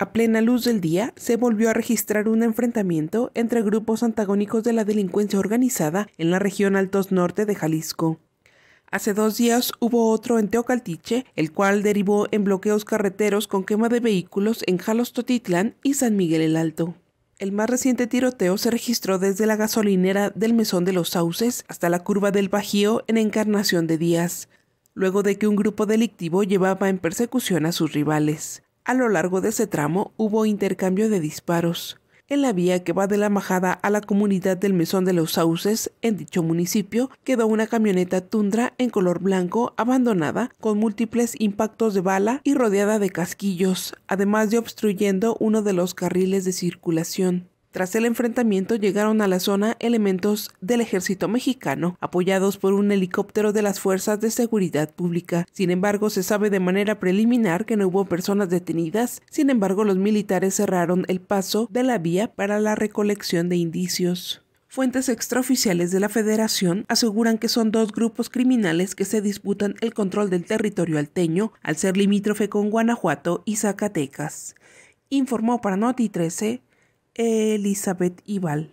A plena luz del día, se volvió a registrar un enfrentamiento entre grupos antagónicos de la delincuencia organizada en la región Altos Norte de Jalisco. Hace dos días hubo otro en Teocaltiche, el cual derivó en bloqueos carreteros con quema de vehículos en Jalostotitlán y San Miguel el Alto. El más reciente tiroteo se registró desde la gasolinera del Mesón de los Sauces hasta la curva del Bajío en Encarnación de Díaz, luego de que un grupo delictivo llevaba en persecución a sus rivales. A lo largo de ese tramo hubo intercambio de disparos. En la vía que va de la Majada a la comunidad del Mesón de los Sauces, en dicho municipio, quedó una camioneta tundra en color blanco abandonada con múltiples impactos de bala y rodeada de casquillos, además de obstruyendo uno de los carriles de circulación. Tras el enfrentamiento llegaron a la zona elementos del ejército mexicano, apoyados por un helicóptero de las fuerzas de seguridad pública. Sin embargo, se sabe de manera preliminar que no hubo personas detenidas, sin embargo los militares cerraron el paso de la vía para la recolección de indicios. Fuentes extraoficiales de la Federación aseguran que son dos grupos criminales que se disputan el control del territorio alteño al ser limítrofe con Guanajuato y Zacatecas. Informó Paranoti 13 Elizabeth Ibal.